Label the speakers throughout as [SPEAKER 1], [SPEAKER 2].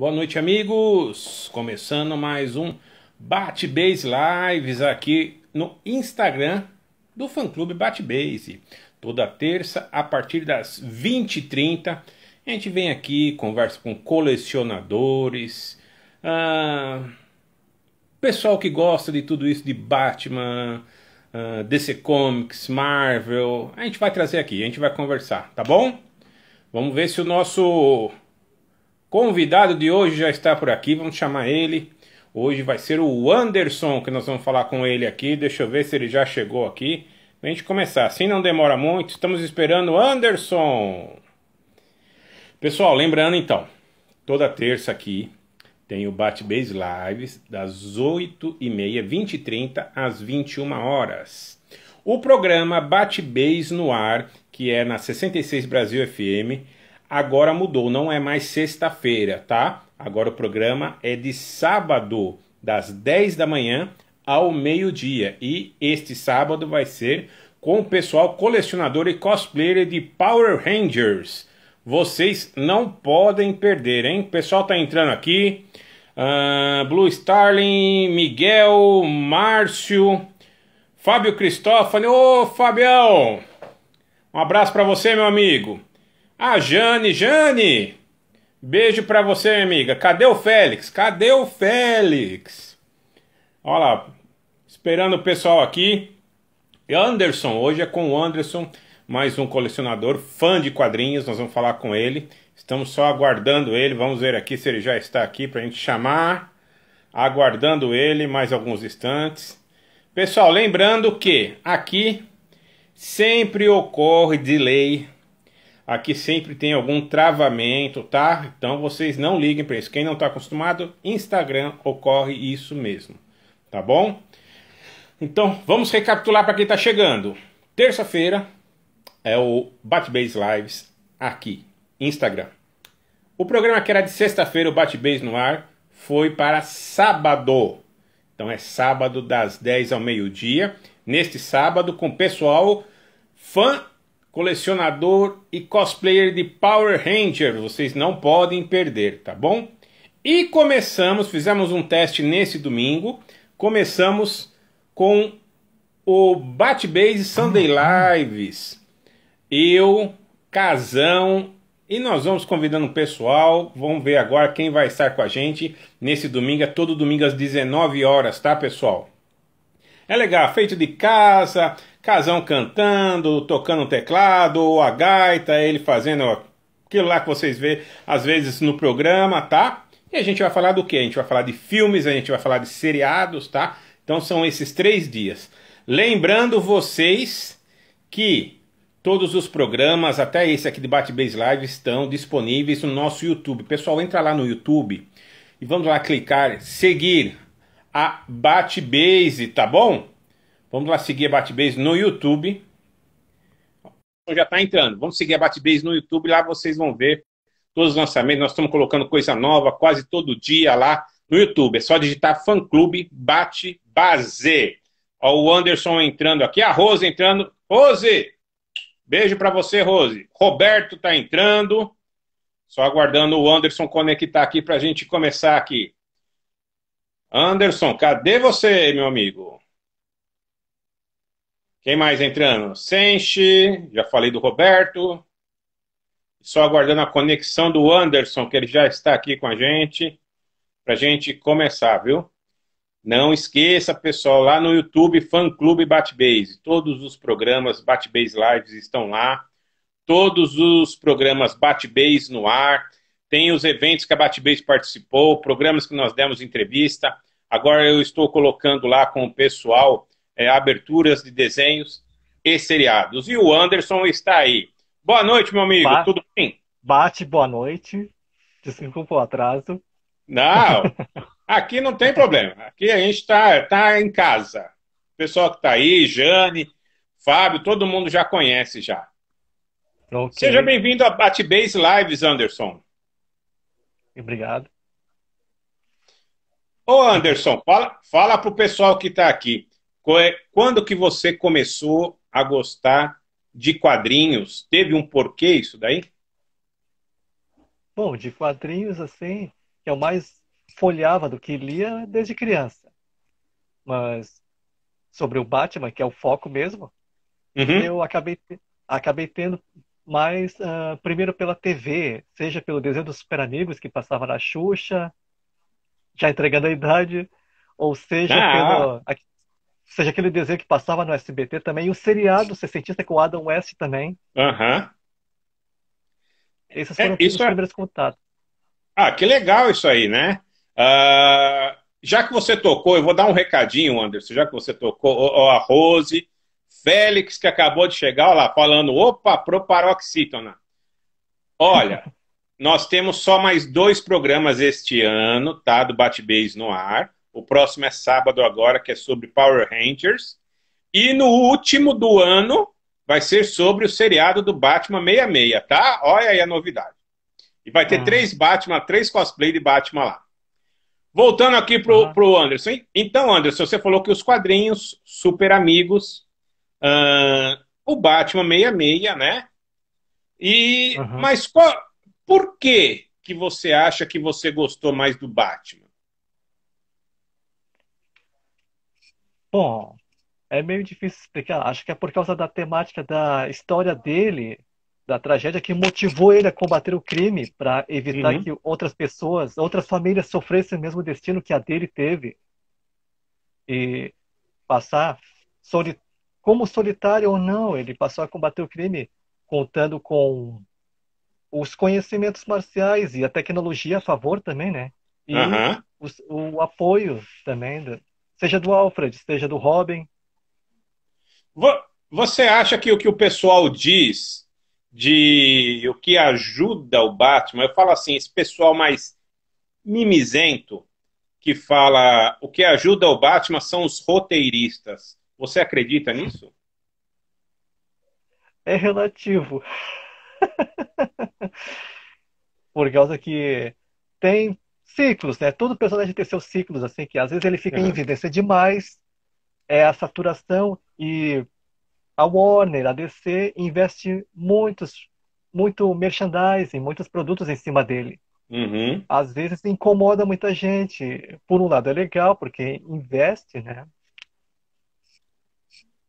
[SPEAKER 1] Boa noite, amigos! Começando mais um Bate Base Lives aqui no Instagram do fã clube Bate Base. Toda terça, a partir das 20h30, a gente vem aqui, conversa com colecionadores, ah, pessoal que gosta de tudo isso, de Batman, ah, DC Comics, Marvel. A gente vai trazer aqui, a gente vai conversar, tá bom? Vamos ver se o nosso Convidado de hoje já está por aqui, vamos chamar ele. Hoje vai ser o Anderson que nós vamos falar com ele aqui. Deixa eu ver se ele já chegou aqui. Pra gente começar, assim não demora muito, estamos esperando o Anderson. Pessoal, lembrando então, toda terça aqui tem o Bate Base Lives das 8h30, 20 e 30 às 21 horas. O programa Bate Base no ar, que é na 66 Brasil FM, agora mudou, não é mais sexta-feira, tá? Agora o programa é de sábado, das 10 da manhã ao meio-dia. E este sábado vai ser com o pessoal colecionador e cosplayer de Power Rangers. Vocês não podem perder, hein? O pessoal tá entrando aqui. Uh, Blue Starling, Miguel, Márcio, Fábio Cristófano. Ô, Fabião! Um abraço para você, meu amigo. A ah, Jane, Jane! Beijo para você, amiga. Cadê o Félix? Cadê o Félix? Olha lá, esperando o pessoal aqui. Anderson, hoje é com o Anderson, mais um colecionador, fã de quadrinhos. Nós vamos falar com ele. Estamos só aguardando ele. Vamos ver aqui se ele já está aqui para a gente chamar. Aguardando ele mais alguns instantes. Pessoal, lembrando que aqui sempre ocorre delay Aqui sempre tem algum travamento, tá? Então vocês não liguem para isso. Quem não está acostumado, Instagram ocorre isso mesmo, tá bom? Então vamos recapitular para quem está chegando. Terça-feira é o Batbase Lives aqui, Instagram. O programa que era de sexta-feira, o Batbase no ar, foi para sábado. Então é sábado das 10 ao meio-dia. Neste sábado, com o pessoal fã colecionador e cosplayer de Power Ranger. Vocês não podem perder, tá bom? E começamos, fizemos um teste nesse domingo. Começamos com o Bat Base Sunday uhum. Lives. Eu, Casão e nós vamos convidando o pessoal. Vamos ver agora quem vai estar com a gente nesse domingo, é todo domingo às 19 horas, tá, pessoal? É legal, feito de casa, Casão cantando, tocando um teclado, a gaita, ele fazendo aquilo lá que vocês vê às vezes no programa, tá? E a gente vai falar do que? A gente vai falar de filmes, a gente vai falar de seriados, tá? Então são esses três dias. Lembrando vocês que Todos os programas, até esse aqui de Bate Base Live, estão disponíveis no nosso YouTube. Pessoal, entra lá no YouTube e vamos lá clicar seguir a Bate Base, tá bom? Vamos lá seguir a Batbase no YouTube. Então, já está entrando. Vamos seguir a Batbase no YouTube. Lá vocês vão ver todos os lançamentos. Nós estamos colocando coisa nova quase todo dia lá no YouTube. É só digitar fã clube Bate Ó, o Anderson entrando aqui. A Rose entrando. Rose! Beijo para você, Rose. Roberto está entrando. Só aguardando o Anderson conectar aqui para a gente começar aqui. Anderson, cadê você, meu amigo? Quem mais entrando? Senche, já falei do Roberto. Só aguardando a conexão do Anderson, que ele já está aqui com a gente, para a gente começar, viu? Não esqueça, pessoal, lá no YouTube, Fã Clube Batbase. Todos os programas Batbase Lives estão lá. Todos os programas Batbase no ar. Tem os eventos que a Batbase participou, programas que nós demos entrevista. Agora eu estou colocando lá com o pessoal é, aberturas de desenhos e seriados. E o Anderson está aí. Boa noite, meu amigo. Tudo bem?
[SPEAKER 2] Bate, boa noite. Desculpa o atraso. Não, aqui não tem
[SPEAKER 1] problema. Aqui a gente está tá em casa. O pessoal que está aí, Jane, Fábio, todo mundo já conhece já. Okay. Seja bem-vindo a Batbase Lives, Anderson. Obrigado. Ô, Anderson, fala, fala para o pessoal que está aqui. Quando que você começou a gostar de quadrinhos? Teve um porquê isso daí?
[SPEAKER 2] Bom, de quadrinhos, assim, eu mais folheava do que lia desde criança. Mas sobre o Batman, que é o foco mesmo, uhum. eu acabei, acabei tendo mais, uh, primeiro pela TV, seja pelo desenho dos Super Amigos, que passava na Xuxa, já entregando a idade, ou seja, ah. pelo, seja, aquele desenho que passava no SBT também, e o seriado Você Sessentista com o Adam West também. Aham. Uhum. Esses é, foram é, os é... primeiros contatos.
[SPEAKER 1] Ah, que legal isso aí, né? Uh, já que você tocou, eu vou dar um recadinho, Anderson, já que você tocou, ó, ó, a Rose, Félix, que acabou de chegar, ó lá, falando, opa, proparoxítona. Olha, nós temos só mais dois programas este ano, tá? Do Bate Base no ar. O próximo é sábado agora, que é sobre Power Rangers. E no último do ano vai ser sobre o seriado do Batman 66, tá? Olha aí a novidade. E vai ter ah. três Batman, três cosplay de Batman lá. Voltando aqui pro, o ah. pro Anderson. Então, Anderson, você falou que os quadrinhos Super Amigos, uh, o Batman 66, né? E, uhum. Mas qual, por que, que você acha que você gostou mais do Batman?
[SPEAKER 2] Bom, é meio difícil explicar. Acho que é por causa da temática da história dele, da tragédia, que motivou ele a combater o crime para evitar uhum. que outras pessoas, outras famílias sofressem o mesmo destino que a dele teve. E passar, soli como solitário ou não, ele passou a combater o crime contando com os conhecimentos marciais e a tecnologia a favor também, né? E o apoio também do, seja do Alfred, seja do Robin.
[SPEAKER 1] Você acha que o que o pessoal diz de o que ajuda o Batman, eu falo assim, esse pessoal mais mimizento que fala o que ajuda o Batman são os roteiristas. Você acredita nisso?
[SPEAKER 2] É relativo. Por causa que tem ciclos, né? Todo personagem tem seus ciclos, assim, que às vezes ele fica uhum. em evidência demais, é a saturação e a Warner, a DC investe muitos, muito merchandising, muitos produtos em cima dele. Uhum. Às vezes incomoda muita gente. Por um lado é legal, porque investe, né?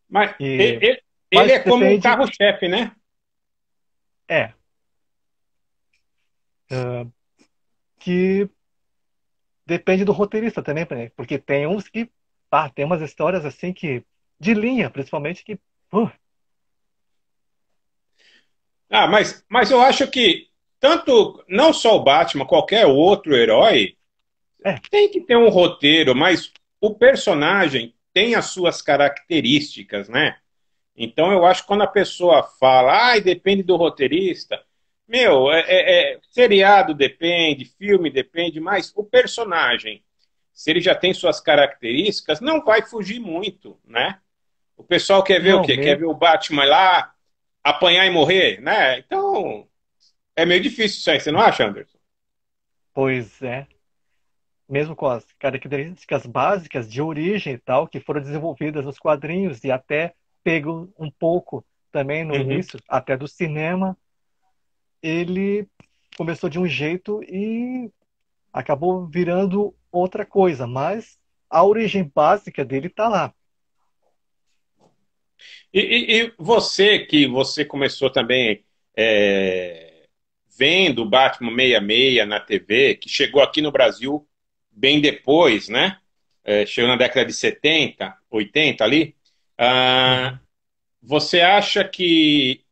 [SPEAKER 2] Mas e... ele, ele mas é como um
[SPEAKER 1] carro-chefe, né?
[SPEAKER 2] É. Uh, que depende do roteirista também, porque tem uns que ah, tem umas histórias assim que de linha, principalmente que uh.
[SPEAKER 1] Ah, mas mas eu acho que tanto não só o Batman, qualquer outro herói é. tem que ter um roteiro, mas o personagem tem as suas características, né? Então eu acho que quando a pessoa fala, ai, ah, depende do roteirista, meu, é, é, é, seriado depende, filme depende, mas o personagem, se ele já tem suas características, não vai fugir muito, né? O pessoal quer ver não, o quê? Mesmo. Quer ver o Batman lá apanhar e morrer, né? Então, é meio difícil isso aí, você não acha, Anderson?
[SPEAKER 2] Pois é. Mesmo com as características básicas de origem e tal, que foram desenvolvidas nos quadrinhos e até pegam um pouco também no uhum. início, até do cinema, ele começou de um jeito e acabou virando outra coisa, mas a origem básica dele está lá. E, e,
[SPEAKER 1] e, você que você começou também é, vendo Batman 66 na TV, que chegou aqui no Brasil bem depois, né? É, chegou na década de 70, 80 ali. Ah, uhum. você acha que.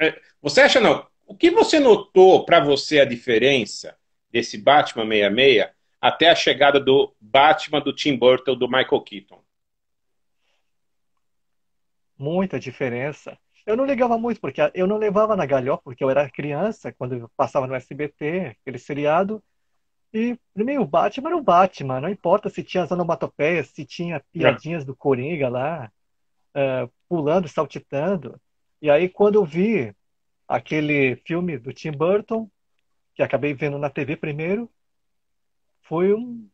[SPEAKER 1] É, você acha não? O que você notou para você a diferença desse Batman 66 até a chegada do Batman do Tim Burton do Michael Keaton?
[SPEAKER 2] Muita diferença. Eu não ligava muito, porque eu não levava na galhoca, porque eu era criança, quando eu passava no SBT, aquele seriado. E meio Batman era o Batman, não importa se tinha as onomatopeias, se tinha piadinhas do Coringa lá, uh, pulando, saltitando. E aí, quando eu vi aquele filme do Tim Burton, que acabei vendo na TV primeiro, foi um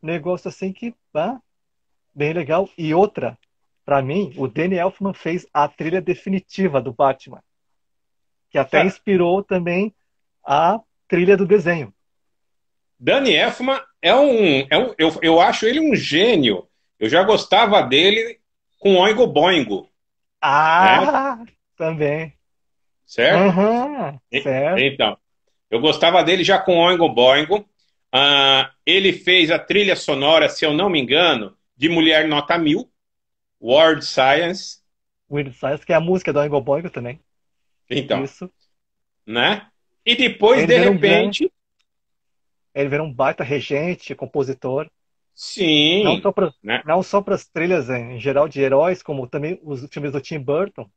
[SPEAKER 2] negócio assim que bem legal. E outra, para mim, o Danny Elfman fez a trilha definitiva do Batman, que até é. inspirou também a trilha do desenho.
[SPEAKER 1] Danny Elfman é um, é um eu, eu acho ele um gênio. Eu já gostava dele com Oingo Boingo.
[SPEAKER 2] Ah, né? também certo? Uhum,
[SPEAKER 1] certo. Então, eu gostava dele já com Oingo Boingo. Uh, ele fez a trilha sonora, se eu não me engano, de Mulher Nota Mil, World Science.
[SPEAKER 2] World Science, que é a música do Oingo Boingo também. Então, Isso.
[SPEAKER 1] né? E depois, ele de repente... Um grande...
[SPEAKER 2] Ele virou um baita regente, compositor. Sim. Não só para né? as trilhas em geral de heróis, como também os filmes do Tim Burton,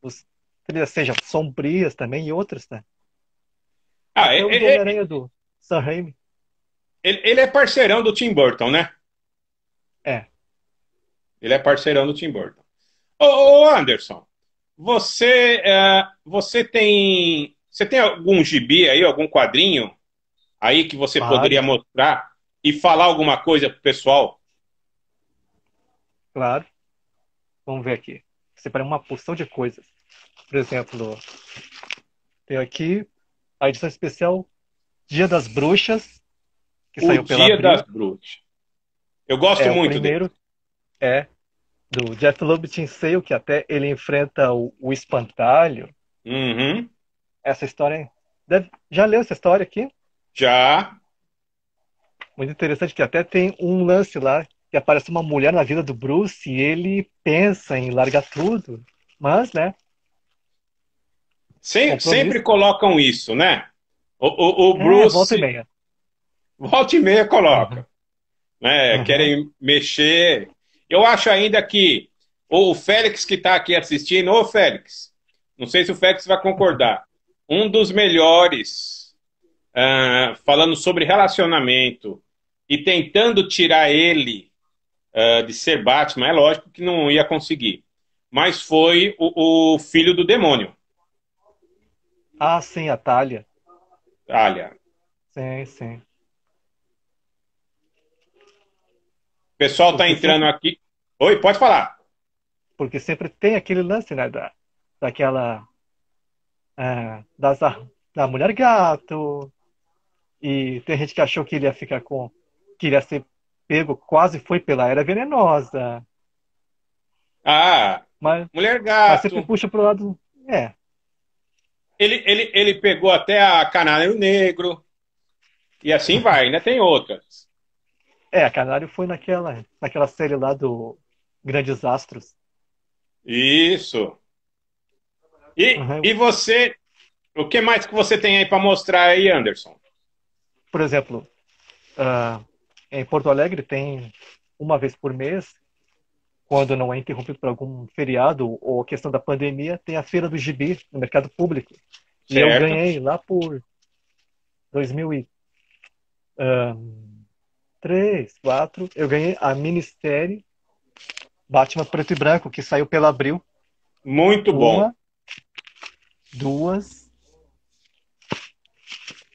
[SPEAKER 2] os trilhas sejam sombrias também e outras, né? Ah, é, é, é, é, do Sam Raimi.
[SPEAKER 1] Ele, ele é parceirão do Tim Burton, né? É. Ele é parceirão do Tim Burton. Ô, ô Anderson, você, é, você tem você tem algum gibi aí, algum quadrinho aí que você claro. poderia mostrar e falar alguma coisa pro
[SPEAKER 2] pessoal? Claro. Vamos ver aqui. Separei uma porção de coisas. Por exemplo, tem aqui a edição especial Dia das Bruxas, que o saiu pela Dia Brisa. das Bruxas. Eu gosto é, muito primeiro dele. É, do Jeff sei Tinsale, que até ele enfrenta o, o Espantalho.
[SPEAKER 1] Uhum.
[SPEAKER 2] Essa história. Deve, já leu essa história aqui?
[SPEAKER 1] Já.
[SPEAKER 2] Muito interessante que até tem um lance lá que aparece uma mulher na vida do Bruce e ele pensa em largar tudo, mas, né,
[SPEAKER 1] sem, sempre colocam isso, né? O, o, o é, Bruce. É, volta e meia. Volta e meia coloca. Uhum. Né? Uhum. Querem mexer. Eu acho ainda que. o Félix que está aqui assistindo, ô Félix, não sei se o Félix vai concordar. Um dos melhores, uh, falando sobre relacionamento e tentando tirar ele uh, de ser Batman, é lógico que não ia conseguir. Mas foi o, o filho do demônio.
[SPEAKER 2] Ah, sim, a Talha. Talha. Sim, sim.
[SPEAKER 1] O pessoal está entrando sempre... aqui.
[SPEAKER 2] Oi, pode falar. Porque sempre tem aquele lance, né? Da, daquela. É, das, da mulher gato. E tem gente que achou que ele ia ficar com. que ia ser pego, quase foi pela era venenosa.
[SPEAKER 1] Ah! Mas, mulher gato. Mas sempre puxa
[SPEAKER 2] pro lado. É,
[SPEAKER 1] ele, ele, ele pegou até a Canário Negro. E assim vai, né? Tem outras.
[SPEAKER 2] É, a Canário foi naquela, naquela série lá do Grandes Astros.
[SPEAKER 1] Isso. E, uhum. e você, o que mais que você tem aí para mostrar aí, Anderson?
[SPEAKER 2] Por exemplo, uh, em Porto Alegre tem uma vez por mês quando não é interrompido por algum feriado ou questão da pandemia, tem a feira do gibi no mercado público. Certo. E eu ganhei lá por 2003, 4, eu ganhei a minissérie Batman Preto e Branco, que saiu pelo Abril. Muito Uma, bom. Duas,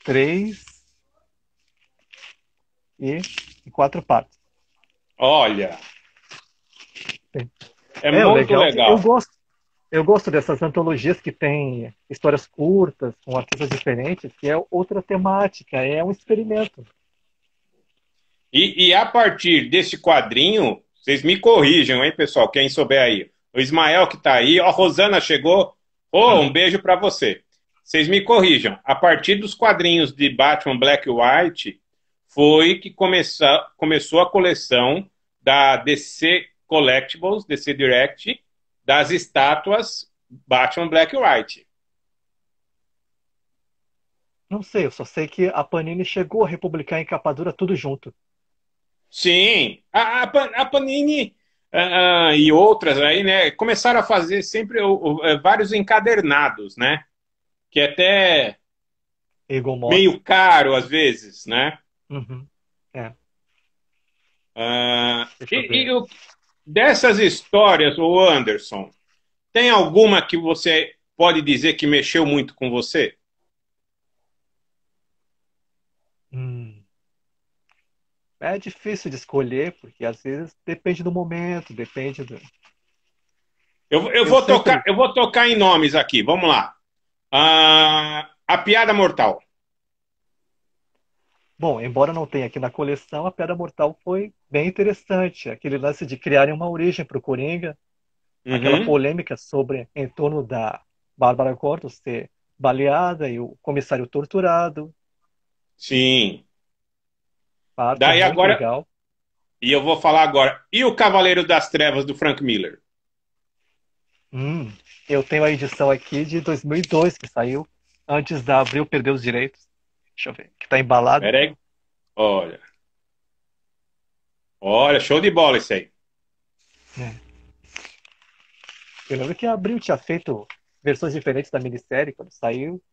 [SPEAKER 2] três e, e quatro partes.
[SPEAKER 1] Olha, é, é muito legal. legal. Eu gosto.
[SPEAKER 2] Eu gosto dessas antologias que tem histórias curtas, com artistas diferentes, que é outra temática, é um experimento.
[SPEAKER 1] E, e a partir desse quadrinho, vocês me corrijam, hein, pessoal, quem souber aí. O Ismael que está aí, ó, a Rosana chegou. Ô, oh, um uhum. beijo para você. Vocês me corrijam. A partir dos quadrinhos de Batman Black White, foi que começou a coleção da DC collectibles DC Direct das estátuas Batman Black and White.
[SPEAKER 2] Não sei, eu só sei que a Panini chegou a republicar em capa dura tudo junto.
[SPEAKER 1] Sim, a, a, a Panini uh, uh, e outras aí, né, começaram a fazer sempre uh, vários encadernados, né, que até meio caro às vezes, né?
[SPEAKER 2] Uhum. É.
[SPEAKER 1] Uh, e, e, Dessas histórias, o Anderson, tem alguma que você pode dizer que mexeu muito com você?
[SPEAKER 2] Hum. É difícil de escolher, porque às vezes depende do momento, depende do. Eu, eu, eu vou, sempre...
[SPEAKER 1] tocar, eu vou tocar em nomes aqui, vamos lá. Ah, a Piada Mortal.
[SPEAKER 2] Bom, embora não tenha aqui na coleção, a Pedra Mortal foi bem interessante. Aquele lance de criarem uma origem para o Coringa, uhum. aquela polêmica sobre em torno da Bárbara Gordon ser baleada e o comissário torturado. Sim. Parte Daí agora. Legal. E
[SPEAKER 1] eu vou falar agora. E o Cavaleiro das Trevas do Frank Miller?
[SPEAKER 2] Hum, eu tenho a edição aqui de 2002 que saiu antes da Abril perder os direitos. Deixa eu ver. Que tá embalado. Pera
[SPEAKER 1] aí. Olha. Olha, show de bola isso aí.
[SPEAKER 2] É. Eu lembro que a Abril tinha feito versões diferentes da minissérie quando saiu.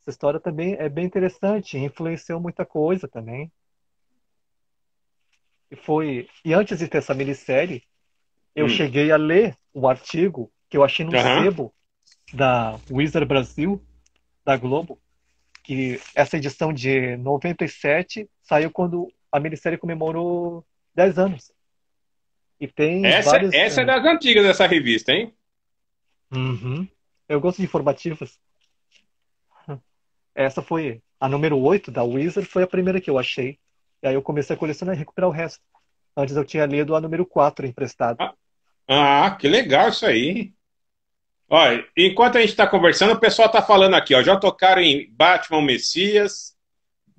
[SPEAKER 2] Essa história também é bem interessante, influenciou muita coisa também. E foi e antes de ter essa minissérie, eu hum. cheguei a ler um artigo que eu achei no uhum. sebo da Wizard Brasil da Globo que essa edição de 97 saiu quando a minissérie comemorou 10 anos. E tem essa, vários... essa é, é
[SPEAKER 1] das antigas dessa revista, hein?
[SPEAKER 2] Uhum. Eu gosto de informativas. Essa foi a número 8 da Wizard, foi a primeira que eu achei. E aí eu comecei a colecionar e recuperar o resto. Antes eu tinha lido a número 4 emprestado. Ah,
[SPEAKER 1] ah que legal isso aí. Olha, enquanto a gente está conversando, o pessoal está falando aqui, ó, já tocaram em Batman Messias,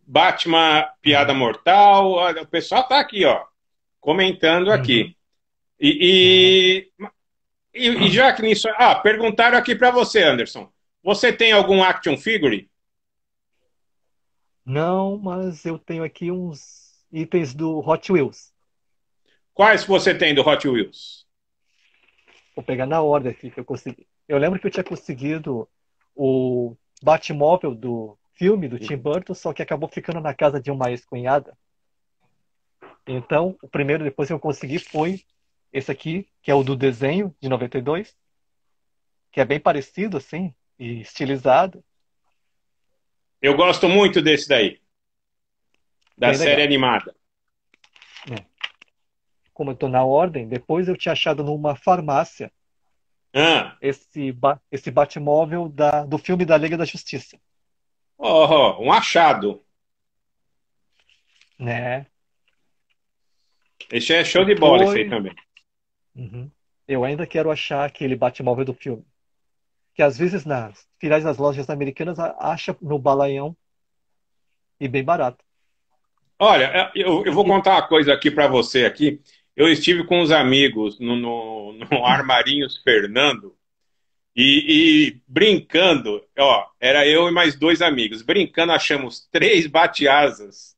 [SPEAKER 1] Batman Piada uhum. Mortal, o pessoal está aqui, ó, comentando aqui. Uhum. E, e, uhum. e, e já que nisso, ah, perguntaram aqui para você, Anderson, você tem algum action figure?
[SPEAKER 2] Não, mas eu tenho aqui uns itens do Hot Wheels.
[SPEAKER 1] Quais você tem do Hot Wheels?
[SPEAKER 2] Vou pegar na ordem aqui que eu consegui. Eu lembro que eu tinha conseguido o Batmóvel do filme do Tim Burton, só que acabou ficando na casa de uma ex-cunhada. Então, o primeiro depois que eu consegui foi esse aqui, que é o do desenho de 92, que é bem parecido assim e estilizado. Eu gosto
[SPEAKER 1] muito desse daí. Da bem série legal. animada.
[SPEAKER 2] É. Como eu tô na ordem, depois eu tinha achado numa farmácia ah. Esse, ba esse Batmóvel da, do filme da Liga da Justiça.
[SPEAKER 1] Oh, um achado. Né? Esse é show de bola, esse aí também.
[SPEAKER 2] Uhum. Eu ainda quero achar aquele Batmóvel do filme. Que às vezes nas finais das lojas americanas acha no balaião e bem barato.
[SPEAKER 1] Olha, é, eu, eu vou contar uma coisa aqui para você aqui eu estive com os amigos no, no, no Armarinhos Fernando e, e, brincando, ó, era eu e mais dois amigos. Brincando, achamos três bateasas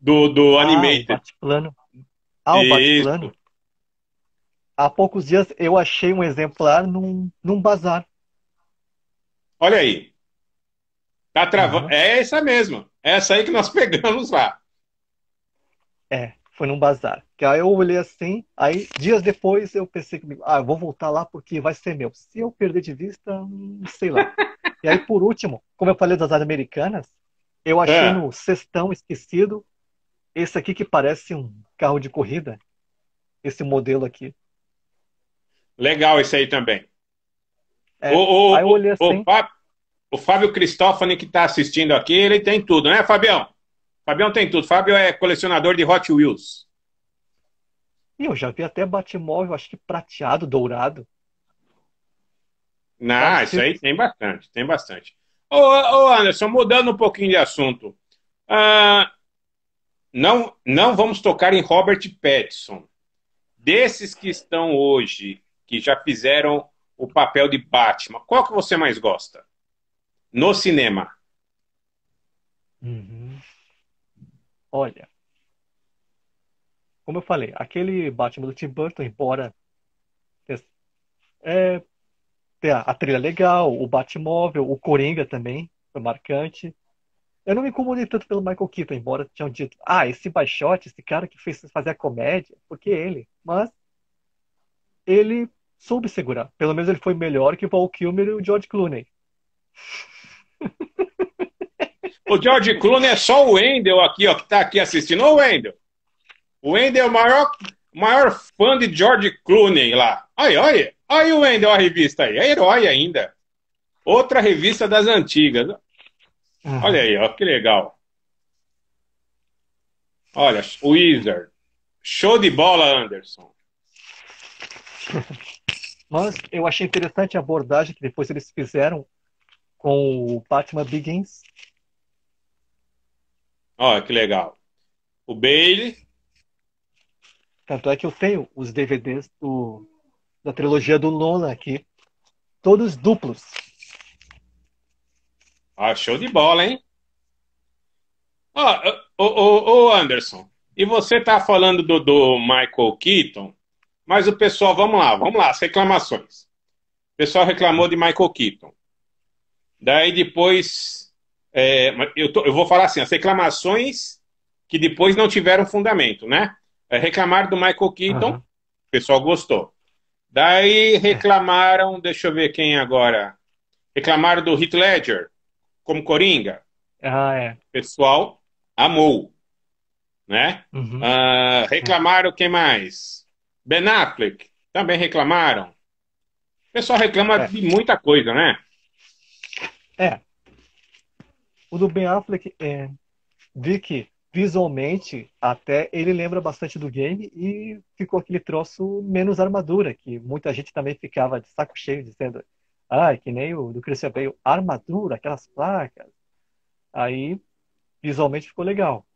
[SPEAKER 1] do, do ah, Bate-plano.
[SPEAKER 2] Ah, o bate-plano. Há poucos dias eu achei um exemplar num, num bazar.
[SPEAKER 1] Olha aí. Tá travando. Uhum. É essa mesma. É essa aí que nós pegamos lá.
[SPEAKER 2] É. Foi num bazar. Que aí eu olhei assim, aí dias depois eu pensei comigo, ah, eu vou voltar lá porque vai ser meu. Se eu perder de vista, hum, sei lá. e aí, por último, como eu falei das americanas, eu achei é. no cestão esquecido esse aqui que parece um carro de corrida. Esse modelo aqui.
[SPEAKER 1] Legal esse aí também. É, o, o, assim... o, Fábio, o Fábio Cristófani que está assistindo aqui, ele tem tudo, né, Fabião? Fabião tem tudo. Fábio é colecionador de Hot Wheels.
[SPEAKER 2] E eu já vi até Batmóvel, acho que prateado, dourado.
[SPEAKER 1] Não, tá isso aí tem bastante, tem bastante.
[SPEAKER 2] Ô, ô, Anderson, mudando
[SPEAKER 1] um pouquinho de assunto. Ah, não, não vamos tocar em Robert Pattinson. Desses que estão hoje, que já fizeram o papel de Batman, qual que você mais gosta? No cinema.
[SPEAKER 2] Uhum. Olha, como eu falei, aquele Batman do Tim Burton, embora é, a, a trilha legal, o Batmóvel, o Coringa também foi marcante. Eu não me incomodei tanto pelo Michael Keaton, embora tinham dito, ah, esse baixote, esse cara que fez fazer a comédia, porque ele. Mas ele soube segurar. Pelo menos ele foi melhor que o Paul Kilmer e o George Clooney.
[SPEAKER 1] O George Clooney é só o Wendel aqui, ó, que tá aqui assistindo. Ô, Wendel! O Wendel é o maior, maior fã de George Clooney lá. Olha, olha. Olha o Wendel, a revista aí. É herói ainda. Outra revista das antigas. Olha aí, ó, que legal. Olha, Wizard. Show de bola, Anderson.
[SPEAKER 2] Mas eu achei interessante a abordagem que depois eles fizeram com o Batman Begins,
[SPEAKER 1] Olha que legal. O Bailey.
[SPEAKER 2] Tanto é que eu tenho os DVDs do, da trilogia do Nolan aqui. Todos duplos.
[SPEAKER 1] Ah, show de bola, hein? Ó, oh, ô, oh, oh, Anderson, e você tá falando do, do Michael Keaton, mas o pessoal, vamos lá, vamos lá, as reclamações. O pessoal reclamou de Michael Keaton. Daí depois é, eu, tô, eu, vou falar assim, as reclamações que depois não tiveram fundamento, né? É, reclamaram do Michael Keaton, uhum. o pessoal gostou. Daí reclamaram, deixa eu ver quem agora. Reclamaram do Heath Ledger, como Coringa. Ah, é. O pessoal amou, né? Uhum. Uh, reclamaram quem mais? Ben Affleck, também reclamaram. O pessoal reclama é. de muita coisa, né?
[SPEAKER 2] É, o do Ben Affleck, é, vi que visualmente até ele lembra bastante do game e ficou aquele troço menos armadura, que muita gente também ficava de saco cheio dizendo, ah, que nem o do Christian Bale, armadura, aquelas placas. Aí visualmente ficou legal.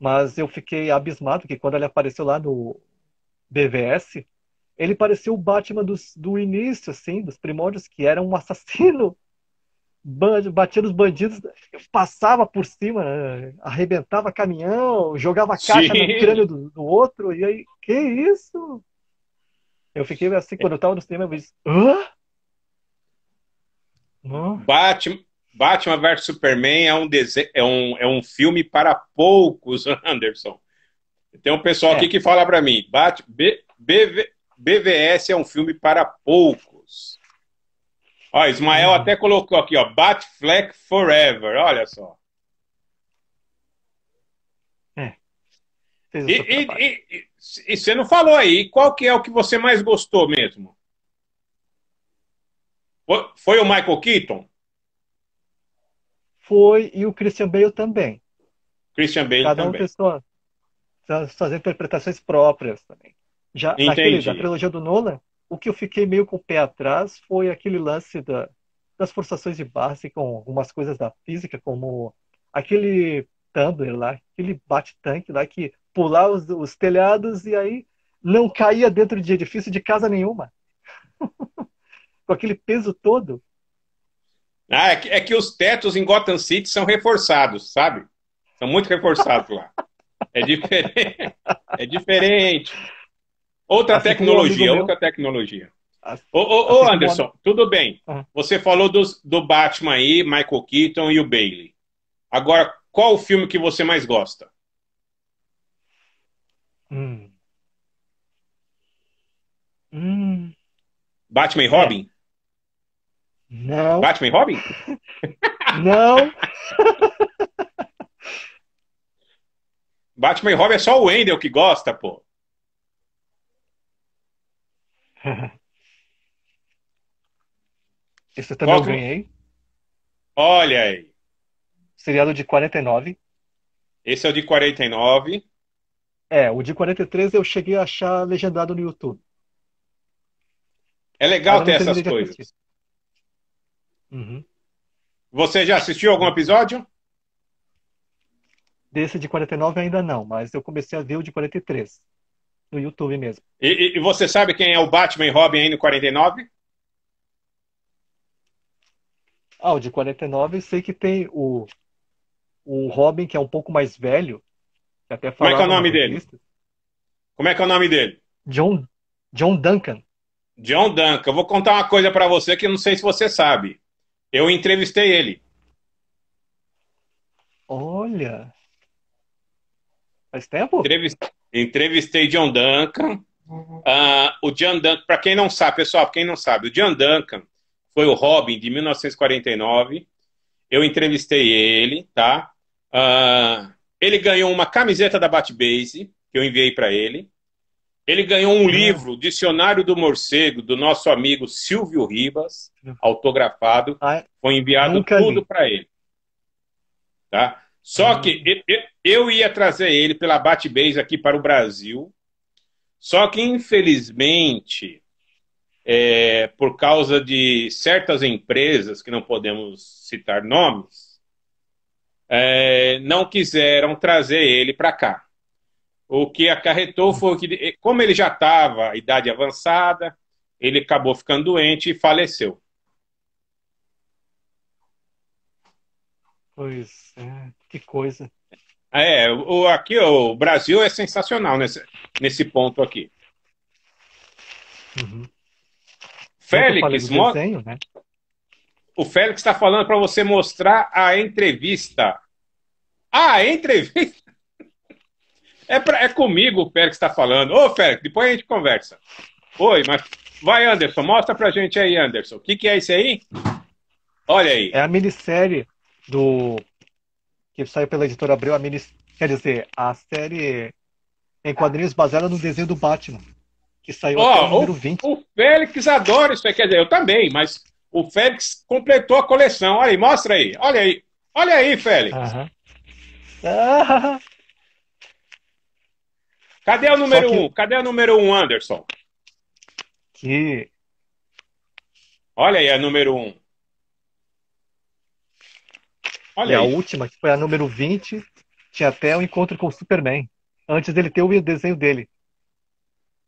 [SPEAKER 2] Mas eu fiquei abismado que quando ele apareceu lá no BVS, ele pareceu o Batman dos, do início, assim, dos primórdios, que era um assassino batia nos bandidos, passava por cima, né? arrebentava caminhão, jogava caixa Sim. no crânio do, do, outro, e aí, que isso? Eu fiquei assim, é. quando eu tava no cinema, eu disse, hã?
[SPEAKER 1] Hã? Batman, Batman vs Superman é um, dese... é, um, é um filme para poucos, Anderson. Tem um pessoal é. aqui que fala para mim, Bat... B... BV... BVS é um filme para poucos. Ó, Ismael hum. até colocou aqui, ó, Batfleck Forever, olha só. É. E, e, e, e, você não falou aí, qual que é o que você mais gostou mesmo? Foi o Michael Keaton?
[SPEAKER 2] Foi, e o Christian Bale também.
[SPEAKER 1] Christian Bale Cada também. Cada
[SPEAKER 2] um tem sua, suas interpretações próprias também. Já, Entendi. naquele, da trilogia do Nolan, o que eu fiquei meio com o pé atrás foi aquele lance da, das forçações de base com algumas coisas da física, como aquele Tumblr lá, aquele bate-tanque lá que pular os, os telhados e aí não caía dentro de edifício de casa nenhuma. com aquele peso todo.
[SPEAKER 1] Ah, é que, é que, os tetos em Gotham City são reforçados, sabe? São muito reforçados lá. É diferente. É diferente. Outra assim tecnologia, outra meu... tecnologia. Assim, ô, ô, assim ô Anderson, como... tudo bem. Uhum. Você falou dos, do Batman aí, Michael Keaton e o Bailey. Agora, qual o filme que você mais gosta?
[SPEAKER 2] Hum. Hum.
[SPEAKER 1] Batman e Robin?
[SPEAKER 2] Não. Batman e Robin? Não.
[SPEAKER 1] Batman e Robin é só o Wendel que gosta, pô.
[SPEAKER 2] Esse também Qual eu ganhei. Olha aí. Seriado de 49.
[SPEAKER 1] Esse é o de 49.
[SPEAKER 2] É, o de 43 eu cheguei a achar legendado no YouTube.
[SPEAKER 1] É legal ter essas é coisas. Uhum. Você já assistiu algum episódio?
[SPEAKER 2] Desse de 49 ainda não, mas eu comecei a ver o de 43 no YouTube mesmo.
[SPEAKER 1] E, e, você sabe quem é o Batman e Robin aí no 49?
[SPEAKER 2] Ah, o de 49 eu sei que tem o, o Robin, que é um pouco mais velho. Que até Como é que é o nome dele?
[SPEAKER 1] Como é que é o nome dele?
[SPEAKER 2] John, John Duncan.
[SPEAKER 1] John Duncan. Eu vou contar uma coisa para você que eu não sei se você sabe. Eu entrevistei ele.
[SPEAKER 2] Olha.
[SPEAKER 1] Faz tempo? Entrevistei. Entrevistei John Duncan. Uhum. Uh, o John Duncan, para quem não sabe, pessoal, quem não sabe, o John Duncan foi o Robin de 1949. Eu entrevistei ele, tá? Uh, ele ganhou uma camiseta da Batbase, que eu enviei para ele. Ele ganhou um livro, Dicionário do Morcego, do nosso amigo Silvio Ribas, autografado. Foi enviado tudo para ele. Tá? Só uhum. que eu ia trazer ele pela Batbase aqui para o Brasil. Só que, infelizmente, é, por causa de certas empresas, que não podemos citar nomes, é, não quiseram trazer ele para cá. O que acarretou foi que, como ele já estava idade avançada, ele acabou ficando doente e faleceu.
[SPEAKER 2] Pois é. Que coisa.
[SPEAKER 1] Ah, é, o, aqui o Brasil é sensacional nesse, nesse ponto aqui. Uhum. Félix, desenho, né? o Félix está falando para você mostrar a entrevista. Ah, a entrevista? É, pra, é comigo o Félix está falando. Ô, Félix, depois a gente conversa. Oi, mas vai, Anderson, mostra a gente aí, Anderson. O que, que é isso aí? Olha aí.
[SPEAKER 2] É a minissérie do que saiu pela editora Abril, a mini, quer dizer, a série em quadrinhos baseada no desenho do Batman, que saiu oh, até o número 20. O
[SPEAKER 1] Félix adora isso aí, quer dizer, eu também, mas o Félix completou a coleção. Olha aí, mostra aí, olha aí, olha aí, Félix. Ah. Cadê o número 1? Que... Um? Cadê o número 1, um, Anderson? Que. Olha aí, o é número 1. Um.
[SPEAKER 2] Olha e aí. a última, que foi a número 20, tinha até o um encontro com o Superman, antes dele ter o desenho dele.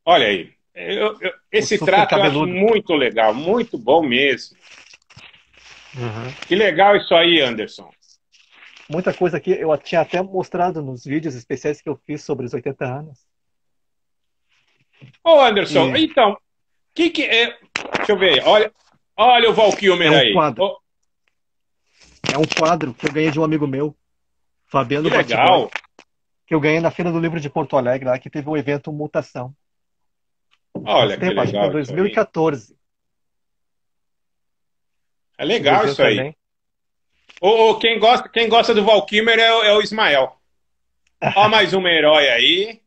[SPEAKER 1] Olha aí. Eu, eu, esse trato é muito legal, muito bom mesmo. Uhum. Que legal isso aí, Anderson.
[SPEAKER 2] Muita coisa que eu tinha até mostrado nos vídeos especiais que eu fiz sobre os 80 anos. Ô, Anderson, e...
[SPEAKER 1] então, que que é... Deixa eu ver. Olha, olha o Valkyrie é um aí. Quadro.
[SPEAKER 2] É um quadro que eu ganhei de um amigo meu, Fabiano que legal. que eu ganhei na Feira do Livro de Porto Alegre, lá que teve o um evento Mutação. Olha que que legal. Acho que 2014. É legal isso aí. Ou, quem, gosta, quem gosta do
[SPEAKER 1] Valkymer é, é, o Ismael. Ó, mais uma herói aí.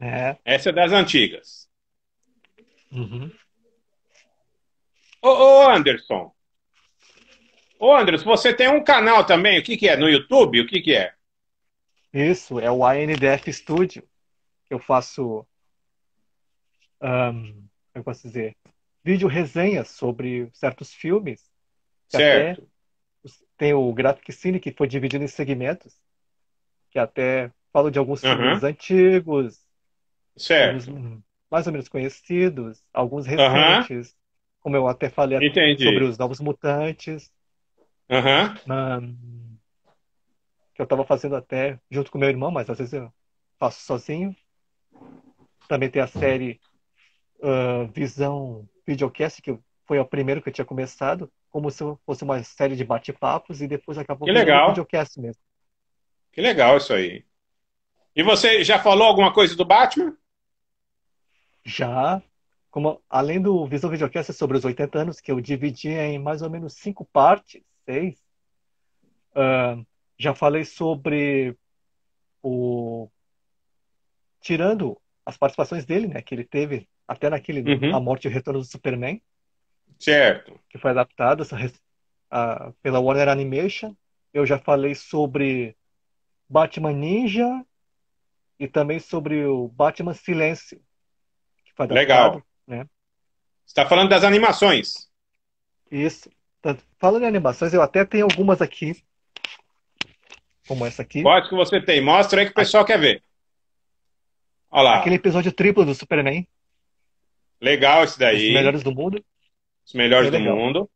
[SPEAKER 1] É. Essa é das antigas. Uhum. Ô, ô Anderson, Ô, Andros, você tem um canal também, o que, que é? No YouTube? O que, que é?
[SPEAKER 2] Isso, é o ANDF Studio. Eu faço. Um, eu posso dizer? Vídeo resenhas sobre certos filmes. Certo. tem o Graphic Cine, que foi dividido em segmentos, que até falo de alguns filmes uhum. antigos. Certo. Hum, mais ou menos conhecidos, alguns recentes, uhum. como eu até falei Entendi. sobre os Novos Mutantes. Uhum. Na... Que eu tava fazendo até junto com meu irmão, mas às vezes eu faço sozinho. Também tem a série uh, Visão Videocast, que foi o primeiro que eu tinha começado, como se fosse uma série de bate-papos, e depois acabou que legal. videocast mesmo.
[SPEAKER 1] Que legal isso aí. E você já falou alguma coisa do Batman?
[SPEAKER 2] Já. Como, além do Visão Videocast é sobre os 80 anos, que eu dividi em mais ou menos cinco partes, vocês. Uh, já falei sobre o. Tirando as participações dele, né? Que ele teve até naquele uhum. A Morte e o Retorno do Superman. Certo. Que foi adaptado a, pela Warner Animation. Eu já falei sobre Batman Ninja e também sobre o Batman Silêncio. Que foi adaptado, Legal. Né? Você está falando das animações. Isso. Falando em animações, eu até tenho algumas aqui.
[SPEAKER 1] Como essa aqui. Pode que você tem? Mostra aí que o pessoal aqui. quer ver. Olha lá. Aquele
[SPEAKER 2] episódio triplo do Superman.
[SPEAKER 1] Legal esse daí. Os melhores do mundo. Os melhores é do mundo.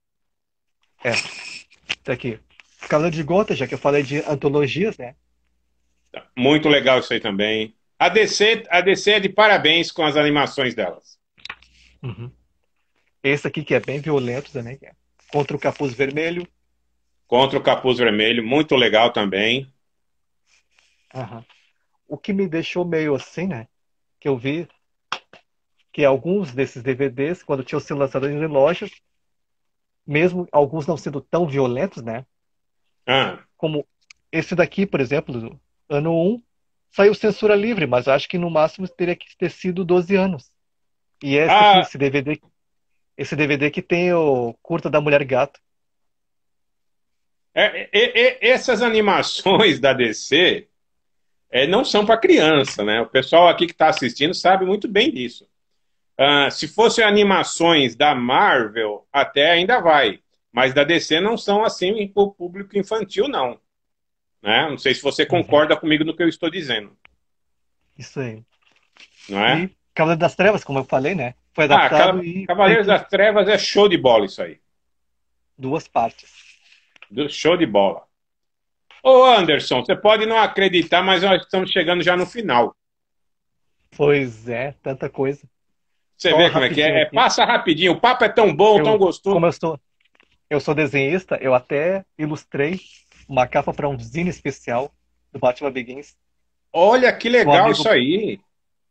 [SPEAKER 2] É. Tá aqui. Calando de Gota, já que eu falei de antologias, né?
[SPEAKER 1] Tá. Muito legal isso aí também. A DC, a DC é de parabéns com as animações delas. Uhum. Esse aqui
[SPEAKER 2] que é bem violento também. É. Contra o Capuz Vermelho.
[SPEAKER 1] Contra o Capuz Vermelho, muito legal também.
[SPEAKER 2] O que me deixou meio assim, né? Que eu vi que alguns desses DVDs, quando tinham sido lançados em lojas, mesmo alguns não sendo tão violentos, né? Ah. Como esse daqui, por exemplo, ano 1, saiu censura livre, mas acho que no máximo teria que ter sido 12 anos. E esse, ah. aqui, esse DVD esse DVD que tem o curta da Mulher Gato. É, é, é,
[SPEAKER 1] essas animações da DC é, não são para criança, né? O pessoal aqui que está assistindo sabe muito bem disso. Uh, se fossem animações da Marvel, até ainda vai. Mas da DC não são assim para o público infantil, não. Né? Não sei se você uhum. concorda uhum. comigo no que eu estou dizendo. Isso aí. Não é?
[SPEAKER 2] E Cavaleiro das Trevas, como eu falei, né? Foi ah, adaptado ah, e... Cavaleiros das
[SPEAKER 1] Trevas é show de bola isso aí. Duas partes. Show de bola. Ô Anderson, você pode não acreditar, mas nós estamos chegando já no final.
[SPEAKER 2] Pois é, tanta coisa. Você Só vê como é que é, é Passa rapidinho, o papo é tão bom, eu, tão gostoso. Como eu sou, eu sou desenhista, eu até ilustrei uma capa para um zine especial do Batman Begins. Olha que legal isso aí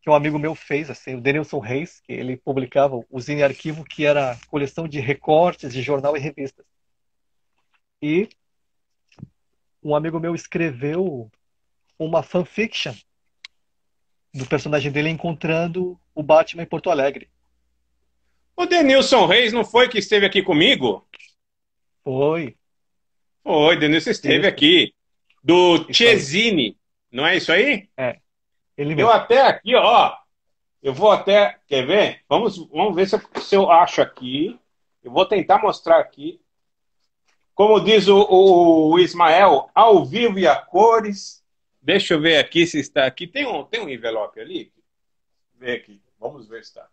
[SPEAKER 2] que um amigo meu fez, assim, o Denilson Reis, que ele publicava o Zine Arquivo, que era coleção de recortes de jornal e revistas. E um amigo meu escreveu uma fanfiction do personagem dele encontrando o Batman em Porto Alegre. O Denilson Reis não
[SPEAKER 1] foi que esteve aqui comigo? Foi. Foi, Denilson esteve aqui. Do Cesini, Chesini, não é isso aí?
[SPEAKER 2] É. Ele Eu
[SPEAKER 1] até aqui, ó. Eu vou até. Quer ver? Vamos, vamos ver se eu, se eu acho aqui. Eu vou tentar mostrar aqui. Como diz o, o, o, Ismael, ao vivo e a cores. Deixa eu ver aqui se está aqui. Tem um, tem um envelope ali? Vê aqui. Vamos ver se está.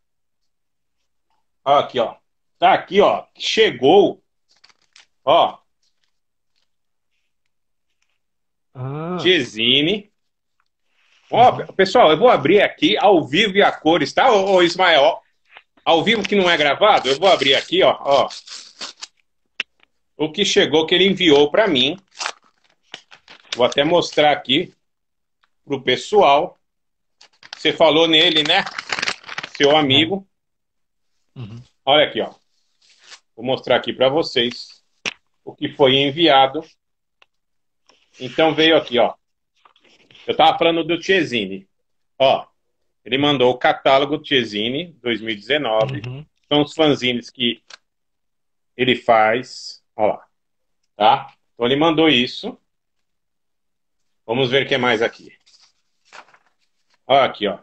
[SPEAKER 1] Aqui, ó. Está aqui, ó. Chegou. Ó. Ah. Gesine. Ó, pessoal, eu vou abrir aqui ao vivo e a cores, tá, ô, Ismael? Ó, ao vivo que não é gravado, eu vou abrir aqui, ó, ó. O que chegou que ele enviou para mim. Vou até mostrar aqui pro pessoal. Você falou nele, né? Seu amigo. Uhum. Olha aqui, ó. Vou mostrar aqui para vocês o que foi enviado. Então veio aqui, ó. Eu estava falando do Tiesini. Ó, ele mandou o catálogo Tiesini 2019. Uhum. São os fanzines que ele faz. Ó lá. Tá? Então ele mandou isso. Vamos ver o que mais aqui. Ó, aqui, ó.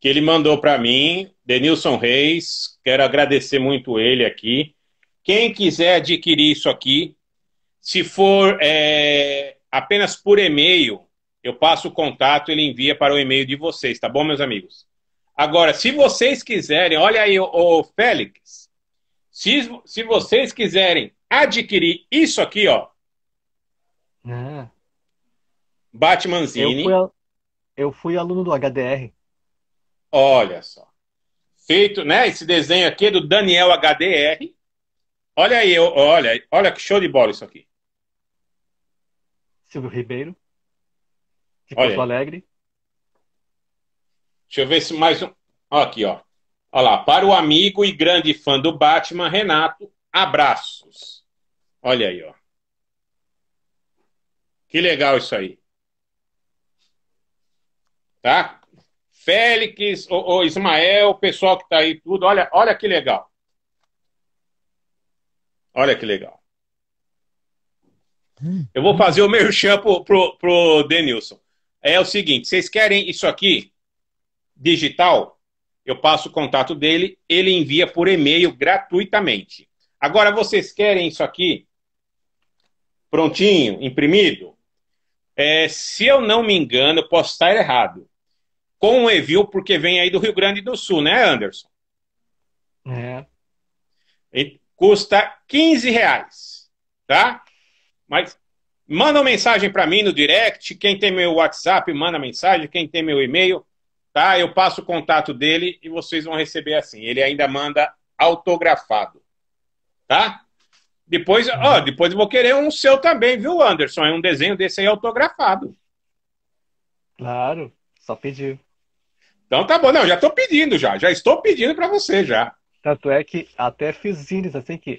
[SPEAKER 1] Que ele mandou para mim, Denilson Reis. Quero agradecer muito ele aqui. Quem quiser adquirir isso aqui, se for é, apenas por e-mail, eu passo o contato, ele envia para o e-mail de vocês, tá bom, meus amigos? Agora, se vocês quiserem, olha aí, o Félix, se, se vocês quiserem adquirir isso aqui, ó.
[SPEAKER 2] Ah. Batmanzini. Eu fui, eu fui aluno do HDR.
[SPEAKER 1] Olha só. Feito, né? Esse desenho aqui é do Daniel HDR. Olha aí, olha, olha que show de bola isso aqui. Silvio Ribeiro, de Olha. Porto Alegre. Deixa eu ver se mais um. Ó, aqui, ó. Olha lá. Para o amigo e grande fã do Batman, Renato, abraços. Olha aí, ó. Que legal isso aí. Tá? Félix, o, o Ismael, o pessoal que tá aí, tudo. Olha, olha que legal. Olha que legal. Eu vou fazer o merchan pro, pro, pro Denilson. É o seguinte, vocês querem isso aqui digital? Eu passo o contato dele, ele envia por e-mail gratuitamente. Agora, vocês querem isso aqui prontinho, imprimido? É, se eu não me engano, eu posso estar errado. Com o Evil, porque vem aí do Rio Grande do Sul, né, Anderson? É. E custa 15 reais, tá? Mas manda uma mensagem para mim no direct. Quem tem meu WhatsApp, manda mensagem. Quem tem meu e-mail, tá? Eu passo o contato dele e vocês vão receber assim. Ele ainda manda autografado, tá? Depois, ó, uhum. depois vou querer um seu também, viu, Anderson? É um desenho desse aí autografado.
[SPEAKER 2] Claro, só pedir. Então tá bom, não, já estou pedindo já, já estou pedindo para você já. Tanto é que até fiz zines assim que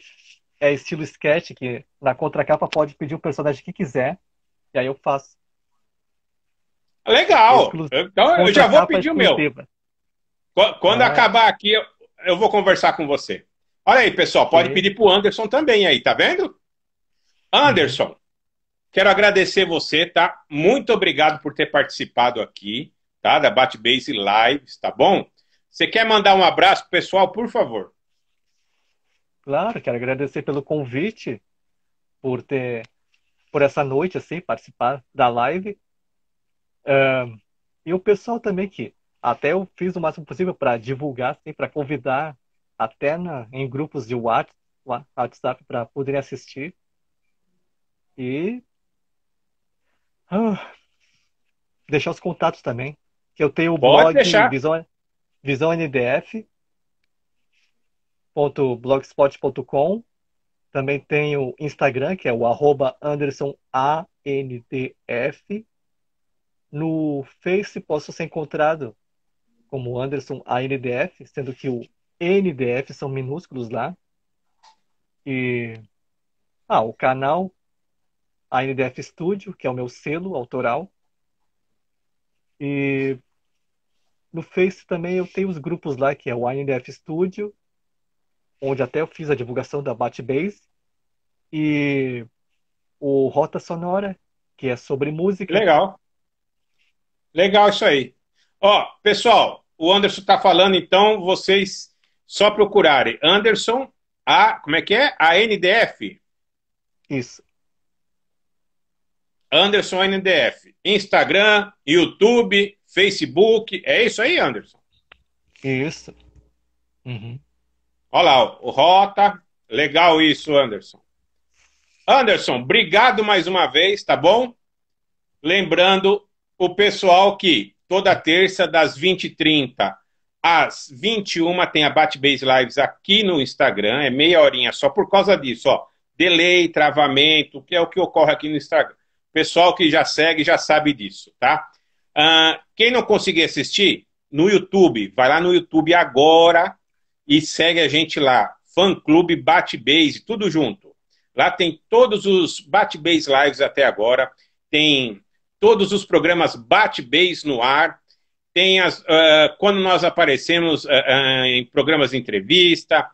[SPEAKER 2] é estilo sketch, que na contracapa pode pedir o personagem que quiser, e aí eu faço.
[SPEAKER 1] Legal! Então eu já vou pedir exclusiva. o meu. Quando ah. acabar aqui, eu vou conversar com você. Olha aí, pessoal, pode pedir pedir pro Anderson também aí, tá vendo? Anderson, quero agradecer você, tá? Muito obrigado por ter participado aqui, tá? Da Batbase Lives, tá bom? Você quer mandar um abraço pro pessoal, por favor?
[SPEAKER 2] Claro, quero agradecer pelo convite, por ter, por essa noite, assim, participar da live. e o pessoal também que até eu fiz o máximo possível para divulgar, assim, para convidar até na, em grupos de WhatsApp, WhatsApp para poderem assistir. E ah, deixar os contatos também. Que eu tenho o Pode blog deixar. Visão, Visão NDF anderson.blogspot.com. Também tenho Instagram, que é o arroba andersonantf. No Face posso ser encontrado como Anderson ANDF, sendo que o NDF são minúsculos lá. E ah, o canal ANDF Studio, que é o meu selo autoral. E no Face também eu tenho os grupos lá, que é o ANDF Studio onde até eu fiz a divulgação da Batbase, e o Rota Sonora, que é sobre música. Legal.
[SPEAKER 1] Legal isso aí. Ó, pessoal, o Anderson está falando, então vocês só procurarem. Anderson, a. Como é que é? A NDF? Isso. Anderson NDF. Instagram, YouTube, Facebook. É isso aí, Anderson? Isso. Uhum. Olha lá, o Rota. Legal isso, Anderson. Anderson, obrigado mais uma vez, tá bom? Lembrando o pessoal que toda terça, das 20h30 às 21 tem a Batbase Lives aqui no Instagram. É meia horinha só por causa disso, ó. Delay, travamento, que é o que ocorre aqui no Instagram. Pessoal que já segue já sabe disso, tá? Uh, quem não conseguir assistir, no YouTube, vai lá no YouTube agora, e segue a gente lá. Fã Clube Batbase, Base, tudo junto. Lá tem todos os Batbase Base Lives até agora, tem todos os programas Batbase Base no ar, tem as, uh, quando nós aparecemos uh, uh, em programas de entrevista,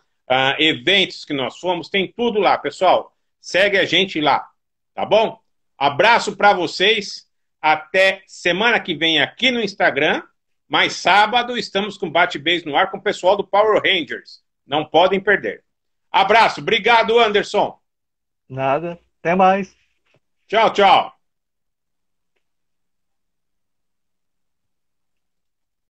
[SPEAKER 1] eventos que nós fomos, tem tudo lá, pessoal. Segue a gente lá, tá bom? Abraço para vocês. Até semana que vem aqui no Instagram mas sábado estamos com bate-base no ar com o pessoal do Power Rangers. Não podem perder. Abraço. Obrigado, Anderson.
[SPEAKER 2] Nada. Até mais. Tchau, tchau.